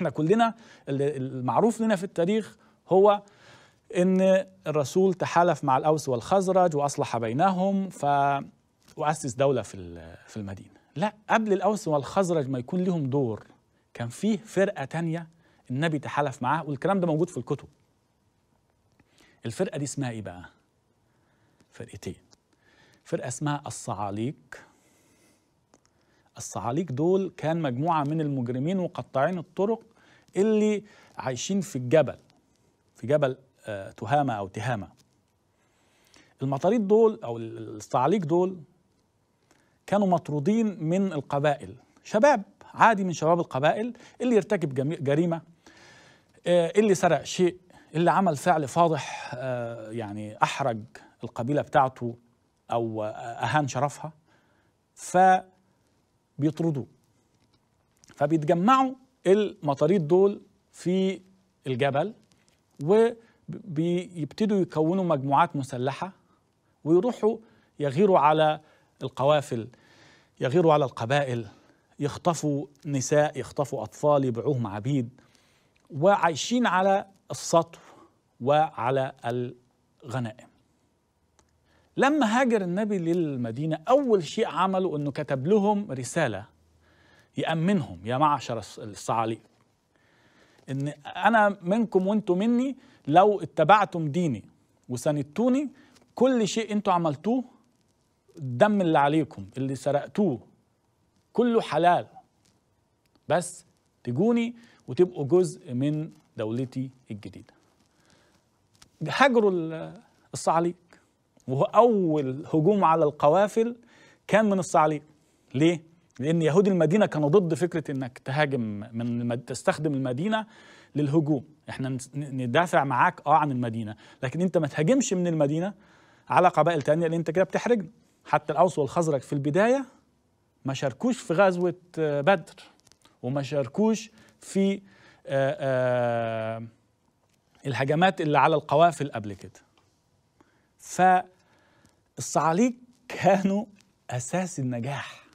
احنا كلنا المعروف لنا في التاريخ هو ان الرسول تحالف مع الاوس والخزرج واصلح بينهم ف واسس دوله في في المدينه لا قبل الاوس والخزرج ما يكون لهم دور كان فيه فرقه تانية النبي تحالف معاه والكلام ده موجود في الكتب الفرقه دي اسمها ايه بقى فرقتين فرقه اسمها الصعاليق الصعاليك دول كان مجموعة من المجرمين وقطاعين الطرق اللي عايشين في الجبل في جبل آه تهامة أو تهامة المطاريد دول أو الصعاليك دول كانوا مطرودين من القبائل شباب عادي من شباب القبائل اللي يرتكب جريمة آه اللي سرق شيء اللي عمل فعل فاضح آه يعني أحرج القبيلة بتاعته أو آه، أهان شرفها ف بيطردوه فبيتجمعوا المطاريد دول في الجبل وبيبتدوا يكونوا مجموعات مسلحة ويروحوا يغيروا على القوافل يغيروا على القبائل يخطفوا نساء يخطفوا أطفال يبيعوهم عبيد وعايشين على السطو وعلى الغنائم لما هاجر النبي للمدينة أول شيء عمله أنه كتب لهم رسالة يأمنهم يا معشر الصعاليق أن أنا منكم وأنتم مني لو اتبعتم ديني وساندتوني كل شيء أنتم عملتوه الدم اللي عليكم اللي سرقتوه كله حلال بس تجوني وتبقوا جزء من دولتي الجديده هاجروا الصعاليق واول هجوم على القوافل كان من الصعاليق ليه لان يهود المدينه كانوا ضد فكره انك تهاجم من المد... تستخدم المدينه للهجوم احنا ندافع معاك اه عن المدينه لكن انت ما تهاجمش من المدينه على قبائل تانية لان انت كده بتحرجنا حتى الاوس والخزرج في البدايه ما شاركوش في غزوه آه، بدر وما شاركوش في آه، آه، الهجمات اللي على القوافل قبل كده ف الصعاليك كانوا أساس النجاح